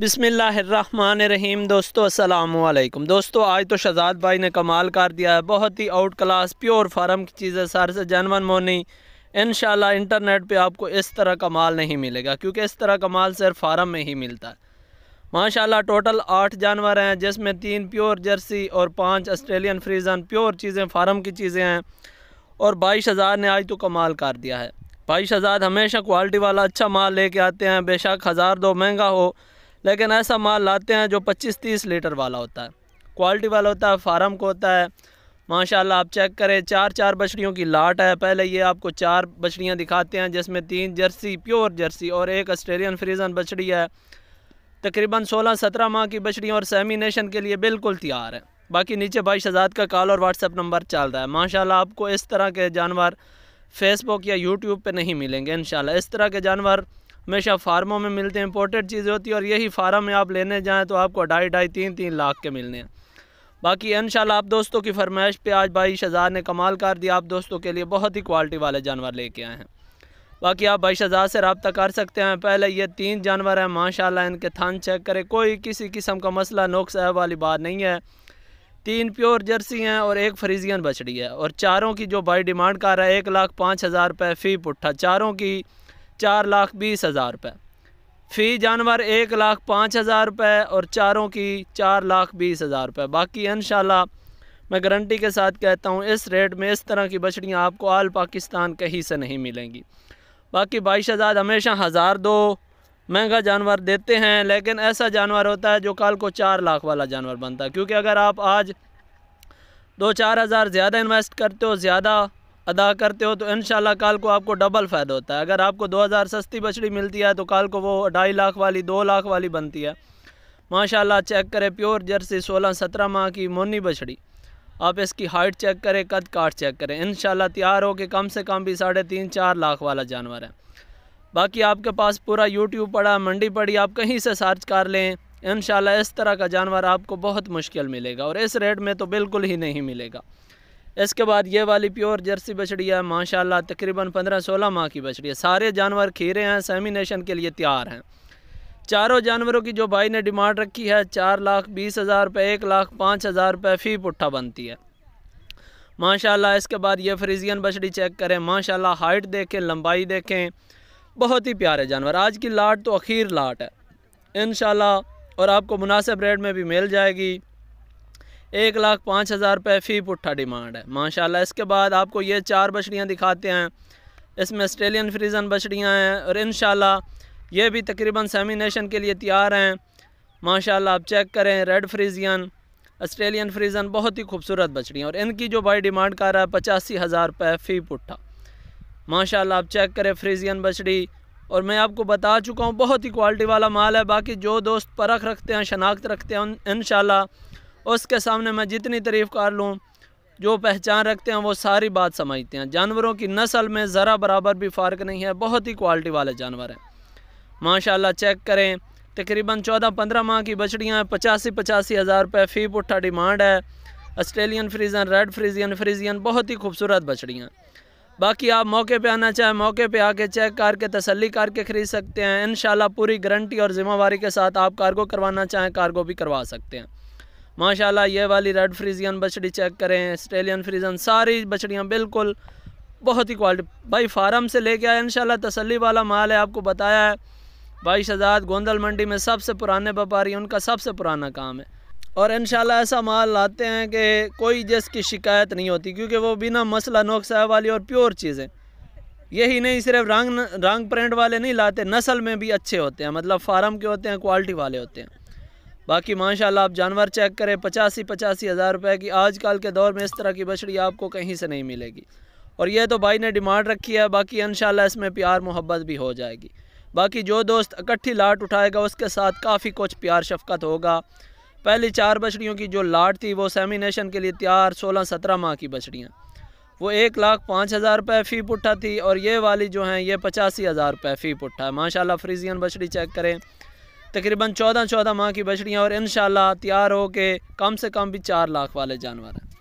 बिसमीम दोस्तों असलकम दोस्तों आज तो शहजाद भाई ने कमाल कर दिया है बहुत ही आउट क्लास प्योर फार्म की चीज़ है सारे से जानवन मोनी इन इंटरनेट पे आपको इस तरह का माल नहीं मिलेगा क्योंकि इस तरह का माल सिर्फ फार्म में ही मिलता है माशाल्लाह टोटल आठ जानवर हैं जिसमें तीन प्योर जर्सी और पाँच ऑस्ट्रेलियन फ्रीजन प्योर चीज़ें फार्म की चीज़ें हैं और भाई शहजाद ने आज तो कमाल कर दिया है भाई शहजाद हमेशा क्वालिटी वाला अच्छा माल लेके आते हैं बेशक हज़ार दो महंगा हो लेकिन ऐसा माल लाते हैं जो 25-30 लीटर वाला होता है क्वालिटी वाला होता है फार्म को होता है माशाल्लाह आप चेक करें चार चार बछड़ियों की लाट है पहले ये आपको चार बछड़ियाँ दिखाते हैं जिसमें तीन जर्सी प्योर जर्सी और एक ऑस्ट्रेलियन फ्रीजन बछड़ी है तकरीबन सोलह सत्रह माह की बछड़ियाँ और सेमिनेशन के लिए बिल्कुल तैयार है बाकी नीचे भाई शहजाद का कॉल और व्हाट्सअप नंबर चल रहा है माशाल्लाह आपको इस तरह के जानवर फेसबुक या यूट्यूब पे नहीं मिलेंगे इन इस तरह के जानवर हमेशा फार्मों में मिलते हैं इंपोर्टेड चीज़ें होती है और यही फार्म में आप लेने जाएँ तो आपको ढाई ढाई तीन तीन लाख के मिलने हैं बाकी इन आप दोस्तों की फरमाइश पे आज भाई शहजाद ने कमाल कर दिया आप दोस्तों के लिए बहुत ही क्वालिटी वाले जानवर लेके आए हैं बाकी आप भाई शहजाद से रबता कर सकते हैं पहले ये तीन जानवर हैं माशाल्लाह इनके थान चेक करें कोई किसी किस्म का मसला नुक्स वाली बात नहीं है तीन प्योर जर्सी हैं और एक फ्रीजियन बछड़ी है और चारों की जो भाई डिमांड कर रहा है एक लाख पाँच हज़ार रुपये फ़ी पुट्ठा चारों की चार लाख बीस हज़ार रुपये फ़ी जानवर एक लाख पाँच हज़ार रुपये और चारों की चार लाख बीस हज़ार रुपये बाकी इन मैं गारंटी के साथ कहता हूँ इस रेट में इस तरह की बछड़ियाँ आपको आल पाकिस्तान कहीं से नहीं मिलेंगी बाकी बाई शहजाद हमेशा हज़ार दो महंगा जानवर देते हैं लेकिन ऐसा जानवर होता है जो कल को चार लाख वाला जानवर बनता है क्योंकि अगर आप आज दो चार हज़ार ज़्यादा इन्वेस्ट करते हो ज़्यादा अदा करते हो तो इन कल को आपको डबल फ़ायदा होता है अगर आपको दो हज़ार सस्ती बछड़ी मिलती है तो कल को वो ढाई लाख वाली दो लाख वाली बनती है माशाल्लाह चेक करें प्योर जर्सी सोलह सत्रह माह की मोनी बछड़ी आप इसकी हाइट चेक करें कद काट चेक करें इन तैयार हो कि कम से कम भी साढ़े तीन चार लाख वाला जानवर है बाकी आपके पास पूरा यूट्यूब पड़ा मंडी पड़ी आप कहीं से सर्च कर लें इन इस तरह का जानवर आपको बहुत मुश्किल मिलेगा और इस रेट में तो बिल्कुल ही नहीं मिलेगा इसके बाद ये वाली प्योर जर्सी बछड़ी है माशाल्लाह तकरीबन पंद्रह सोलह माह की बछड़ी है सारे जानवर खीरे हैं सेमिनेशन के लिए तैयार हैं चारों जानवरों की जो भाई ने डिमांड रखी है चार लाख बीस हज़ार रुपये एक लाख पाँच हज़ार रुपये फ़ी पुट्ठा बनती है माशाल्लाह इसके बाद ये फ्रीजियन बछड़ी चेक करें माशाल्लाह हाइट देखें लंबाई देखें बहुत ही प्यारे जानवर आज की लाट तो अखीर लाट है इन और आपको मुनासिब रेट में भी मिल जाएगी एक लाख पाँच हज़ार रुपये फ़ी पुट्ठा डिमांड है माशाल्लाह इसके बाद आपको ये चार बछड़ियाँ दिखाते हैं इसमें आस्ट्रेलियन फ्रीज़न बछड़ियाँ हैं और इन ये भी तकरीबन सेमिनेशन के लिए तैयार हैं माशाल्लाह आप चेक करें रेड फ्रीजियन आस्ट्रेलियन फ्रीज़न बहुत ही खूबसूरत बछड़ियाँ और इनकी जो भाई डिमांड कर रहा है पचासी हज़ार रुपये फ़ी पुट्ठा माशा आप चेक करें फ्रीजियन बछड़ी और मैं आपको बता चुका हूँ बहुत ही क्वालिटी वाला माल है बाकी जो दोस्त परख रखते हैं शनाख्त रखते हैं इन उसके सामने मैं जितनी तारीफ़ कर लूँ जो पहचान रखते हैं वो सारी बात समझते हैं जानवरों की नस्ल में ज़रा बराबर भी फ़र्क नहीं है बहुत ही क्वालिटी वाले जानवर हैं माशाल्लाह चेक करें तकरीबन चौदह पंद्रह माह की बछड़ियाँ पचासी पचासी हज़ार रुपये फ़ी पुट्ठा डिमांड है Australian Friesian red Friesian Friesian बहुत ही खूबसूरत बछड़ियाँ बाकी आप मौके पर आना चाहें मौके पर आके चेक करके तसली करके ख़रीद सकते हैं इन पूरी गारंटी और ज़िम्मेवारी के साथ आप कार्गो करवाना चाहें कार्गो भी करवा सकते हैं माशाल्लाह ये वाली रेड फ्रीजियन बछड़ी चेक करें आस्ट्रेलियन फ्रीजन सारी बछड़ियाँ बिल्कुल बहुत ही क्वालिटी भाई फार्म से लेके आए इन तसली वाला माल है आपको बताया है भाई शहजाद गोंदल मंडी में सबसे पुराने व्यापारी उनका सबसे पुराना काम है और इन ऐसा माल लाते हैं कि कोई जिसकी शिकायत नहीं होती क्योंकि वो बिना मसला नुकसा वाली और प्योर चीज़ें यही नहीं सिर्फ रंग रंग प्रिंट वाले नहीं लाते नस्ल में भी अच्छे होते हैं मतलब फार्म के होते हैं क्वालिटी वाले होते हैं बाकी माशाल्लाह आप जानवर चेक करें पचासी पचासी हज़ार रुपये की आजकल के दौर में इस तरह की बछड़ी आपको कहीं से नहीं मिलेगी और ये तो भाई ने डिमांड रखी है बाकी इन इसमें प्यार मोहब्बत भी हो जाएगी बाकी जो दोस्त इकट्ठी लाट उठाएगा उसके साथ काफ़ी कुछ प्यार शफकत होगा पहली चार बछड़ियों की जो लाट थी वो सेमिनेशन के लिए तैयार सोलह सत्रह माह की बछड़ियाँ वो एक लाख पाँच हज़ार रुपये फ़ी पुट्ठा थी और ये वाली जो हैं ये पचासी हज़ार रुपये फ़ी पुट्ठा है माशाल्लाह फ्रीजियन बछड़ी चेक करें तकरीबन चौदह चौदह माह की बछड़ियाँ और इन तैयार हो के कम से कम भी चार लाख वाले जानवर हैं